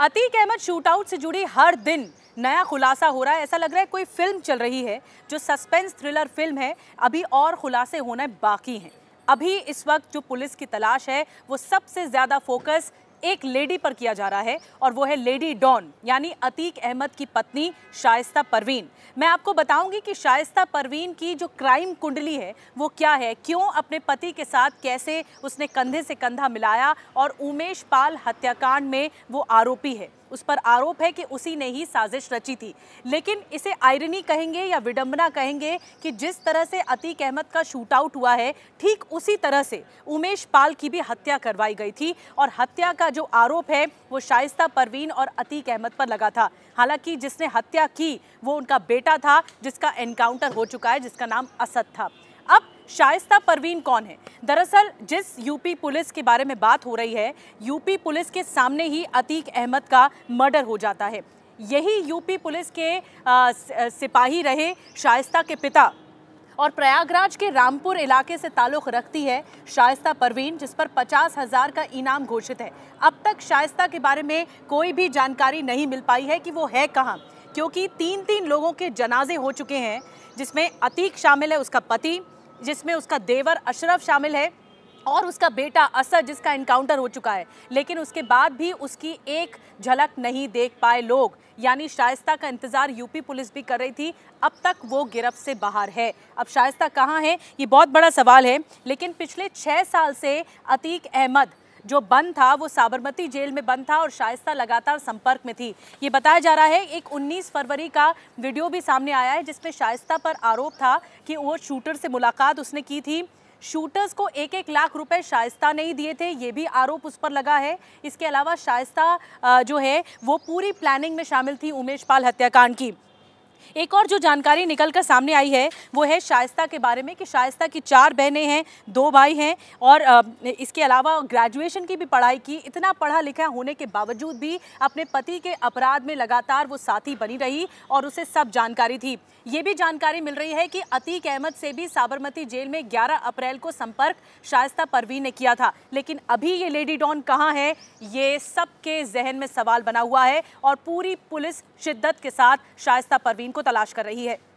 Atiq Ahmad shootout से जुड़ी हर दिन नया खुलासा हो रहा है ऐसा लग रहा है कोई फिल्म चल रही है जो सस्पेंस थ्रिलर फिल्म है अभी और खुलासे होना बाकी हैं अभी इस वक्त जो पुलिस की तलाश है वो सबसे ज़्यादा फोकस एक लेडी पर किया जा रहा है और वो है लेडी डॉन यानी अतीक अहमद की पत्नी शाइस्ता परवीन मैं आपको बताऊंगी कि शाइस्ता परवीन की जो क्राइम कुंडली है वो क्या है क्यों अपने पति के साथ कैसे उसने कंधे से कंधा मिलाया और उमेश पाल हत्याकांड में वो आरोपी है उस पर आरोप है कि उसी ने ही साजिश रची थी लेकिन इसे आयरनी कहेंगे या विडंबना कहेंगे कि जिस तरह से अतीक अहमद का शूट आउट हुआ है ठीक उसी तरह से उमेश पाल की भी हत्या करवाई गई थी और हत्या का जो आरोप है वो शाइस्ता परवीन और अतीक अहमद पर लगा था हालांकि जिसने हत्या की वो उनका बेटा था जिसका एनकाउंटर हो चुका है जिसका नाम असद था शाइस्ता परवीन कौन है दरअसल जिस यूपी पुलिस के बारे में बात हो रही है यूपी पुलिस के सामने ही अतीक अहमद का मर्डर हो जाता है यही यूपी पुलिस के आ, सिपाही रहे शाइस्ता के पिता और प्रयागराज के रामपुर इलाके से ताल्लुक़ रखती है शाइस्ता परवीन जिस पर पचास हज़ार का इनाम घोषित है अब तक शाइस्ता के बारे में कोई भी जानकारी नहीं मिल पाई है कि वो है कहाँ क्योंकि तीन तीन लोगों के जनाजे हो चुके हैं जिसमें अतीक शामिल है उसका पति जिसमें उसका देवर अशरफ शामिल है और उसका बेटा असद जिसका इनकाउंटर हो चुका है लेकिन उसके बाद भी उसकी एक झलक नहीं देख पाए लोग यानी शाइस्ता का इंतज़ार यूपी पुलिस भी कर रही थी अब तक वो गिरफ्त से बाहर है अब शायस्ता कहाँ है ये बहुत बड़ा सवाल है लेकिन पिछले छः साल से अतीक अहमद जो बंद था वो साबरमती जेल में बंद था और शाइस्ता लगातार संपर्क में थी ये बताया जा रहा है एक 19 फरवरी का वीडियो भी सामने आया है जिसमें शाइस्ता पर आरोप था कि वो शूटर से मुलाकात उसने की थी शूटर्स को एक एक लाख रुपए शाइस्ता नहीं दिए थे ये भी आरोप उस पर लगा है इसके अलावा शाइस्ता जो है वो पूरी प्लानिंग में शामिल थी उमेश पाल हत्याकांड की एक और जो जानकारी निकल कर सामने आई है वो है शायस्ता के बारे में कि शायस्ता की चार बहनें हैं दो भाई हैं और इसके अलावा ग्रेजुएशन की भी पढ़ाई की इतना पढ़ा लिखा होने के बावजूद भी अपने पति के अपराध में लगातार वो साथी बनी रही और उसे सब जानकारी थी ये भी जानकारी मिल रही है कि अतीक अहमद से भी साबरमती जेल में ग्यारह अप्रैल को संपर्क शायस्ता परवीन ने किया था लेकिन अभी ये लेडी डॉन कहाँ है ये सबके जहन में सवाल बना हुआ है और पूरी पुलिस शिद्दत के साथ शाइस्ता परवीन को तलाश कर रही है